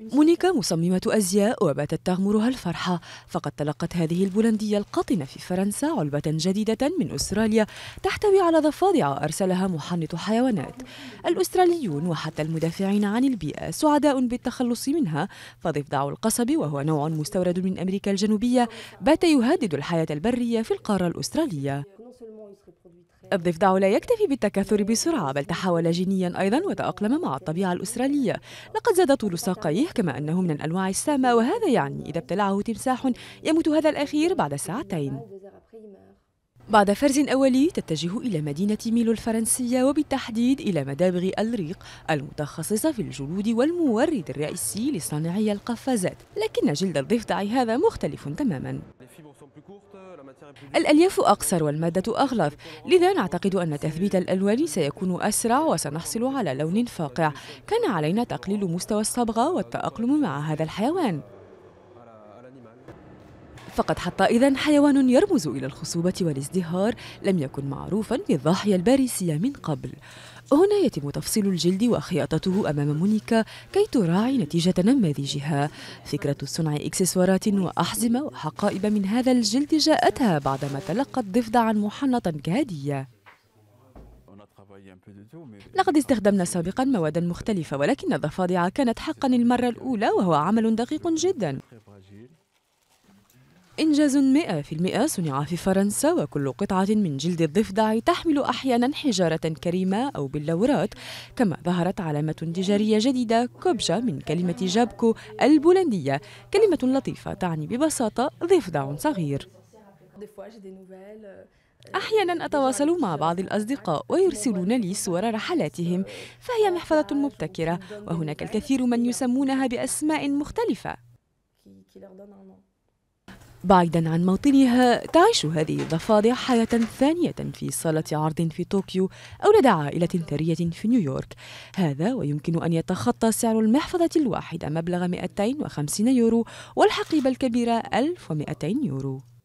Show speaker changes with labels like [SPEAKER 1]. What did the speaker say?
[SPEAKER 1] مونيكا مصممة أزياء وباتت تغمرها الفرحة فقد تلقت هذه البولندية القاطنة في فرنسا علبة جديدة من أستراليا تحتوي على ضفادع أرسلها محنط حيوانات الأستراليون وحتى المدافعين عن البيئة سعداء بالتخلص منها فضفدع القصب وهو نوع مستورد من أمريكا الجنوبية بات يهدد الحياة البرية في القارة الأسترالية الضفدع لا يكتفي بالتكاثر بسرعة بل تحول جينيا أيضا وتأقلم مع الطبيعة الأسترالية لقد زاد طول ساقيه كما أنه من الأنواع السامة وهذا يعني إذا ابتلعه تمساح يموت هذا الأخير بعد ساعتين بعد فرز أولي تتجه إلى مدينة ميلو الفرنسية وبالتحديد إلى مدابغ الريق المتخصصة في الجلود والمورد الرئيسي لصانعي القفازات لكن جلد الضفدع هذا مختلف تماما الألياف أقصر والمادة أغلظ لذا نعتقد أن تثبيت الألوان سيكون أسرع وسنحصل على لون فاقع كان علينا تقليل مستوى الصبغة والتأقلم مع هذا الحيوان فقد حتى إذا حيوان يرمز إلى الخصوبة والازدهار لم يكن معروفا للضاحية الباريسية من قبل هنا يتم تفصيل الجلد وخياطته أمام مونيكا كي تراعي نتيجة نماذجها فكرة صنع إكسسوارات وأحزمة وحقائب من هذا الجلد جاءتها بعدما تلقت ضفدعا محنطا كهدية لقد استخدمنا سابقا مواد مختلفة ولكن الضفادع كانت حقا المرة الأولى وهو عمل دقيق جدا إنجاز 100% صنع في فرنسا وكل قطعة من جلد الضفدع تحمل أحيانا حجارة كريمة أو بلورات كما ظهرت علامة تجارية جديدة كوبشا من كلمة جابكو البولندية كلمة لطيفة تعني ببساطة ضفدع صغير أحيانا أتواصل مع بعض الأصدقاء ويرسلون لي صور رحلاتهم فهي محفظة مبتكرة وهناك الكثير من يسمونها بأسماء مختلفة بعيدا عن موطنها تعيش هذه الضفادع حياة ثانية في صالة عرض في طوكيو أو لدى عائلة ثرية في نيويورك هذا ويمكن أن يتخطى سعر المحفظة الواحدة مبلغ 250 يورو والحقيبة الكبيرة 1200 يورو